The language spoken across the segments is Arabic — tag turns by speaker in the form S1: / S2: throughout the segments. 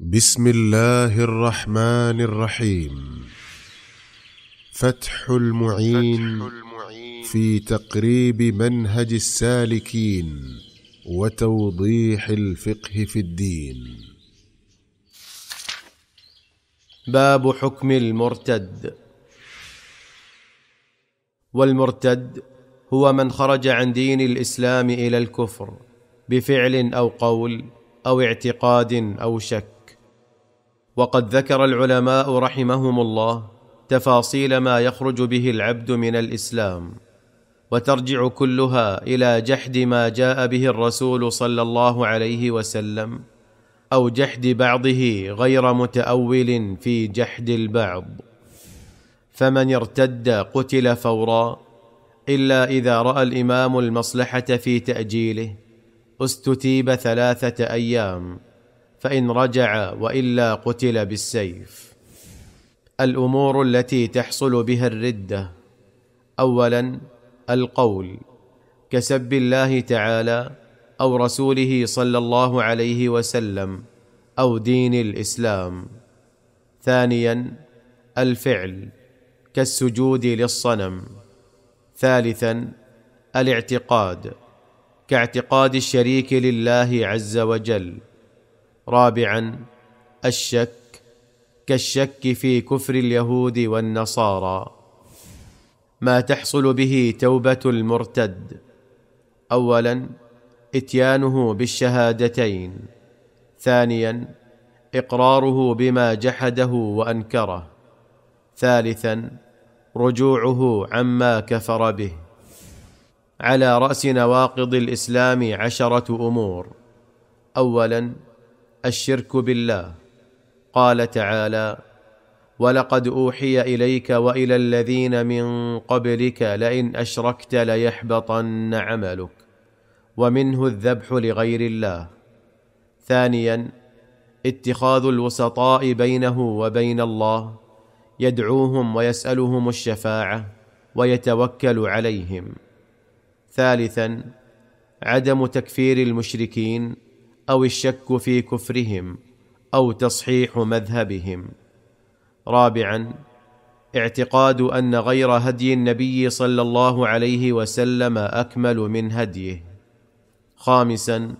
S1: بسم الله الرحمن الرحيم فتح المعين, في تقريب منهج السالكين وتوضيح الفقه في الدين
S2: باب حكم المرتد والمرتد هو من خرج عن دين الاسلام الى الكفر بفعل او قول او اعتقاد او شك وقد ذكر العلماء رحمهم الله تفاصيل ما يخرج به العبد من الاسلام وترجع كلها الى جحد ما جاء به الرسول صلى الله عليه وسلم او جحد بعضه غير متاول في جحد البعض فمن ارتد قتل فورا الا اذا راى الامام المصلحه في تاجيله استتيب ثلاثه ايام فان رجع والا قتل بالسيف الامور التي تحصل بها الرده اولا القول كسب الله تعالى او رسوله صلى الله عليه وسلم او دين الاسلام ثانيا الفعل كالسجود للصنم ثالثا الاعتقاد كاعتقاد الشريك لله عز وجل رابعا الشك كالشك في كفر اليهود والنصارى ما تحصل به توبه المرتد اولا اتيانه بالشهادتين ثانيا اقراره بما جحده وانكره ثالثا رجوعه عما كفر به على راس نواقض الاسلام عشره امور اولا الشرك بالله قال تعالى ولقد اوحي اليك والى الذين من قبلك لئن اشركت ليحبطن عملك ومنه الذبح لغير الله ثانيا اتخاذ الوسطاء بينه وبين الله يدعوهم ويسالهم الشفاعه ويتوكل عليهم ثالثا عدم تكفير المشركين او الشك في كفرهم او تصحيح مذهبهم رابعا اعتقاد ان غير هدي النبي صلى الله عليه وسلم اكمل من هديه خامسا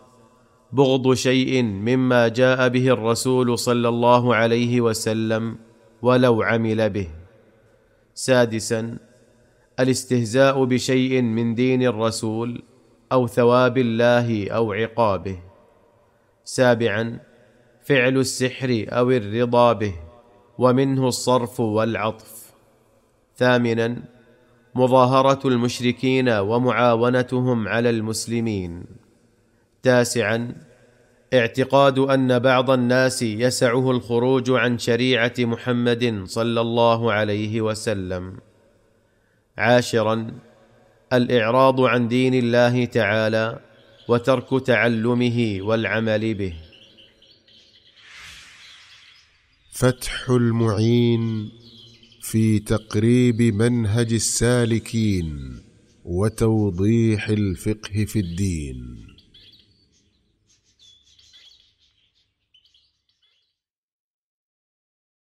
S2: بغض شيء مما جاء به الرسول صلى الله عليه وسلم ولو عمل به سادسا الاستهزاء بشيء من دين الرسول او ثواب الله او عقابه سابعا فعل السحر او الرضا به ومنه الصرف والعطف ثامنا مظاهره المشركين ومعاونتهم على المسلمين تاسعا اعتقاد ان بعض الناس يسعه الخروج عن شريعه محمد صلى الله عليه وسلم عاشرا الاعراض عن دين الله تعالى وترك تعلمه والعمل به
S1: فتح المعين في تقريب منهج السالكين وتوضيح الفقه في الدين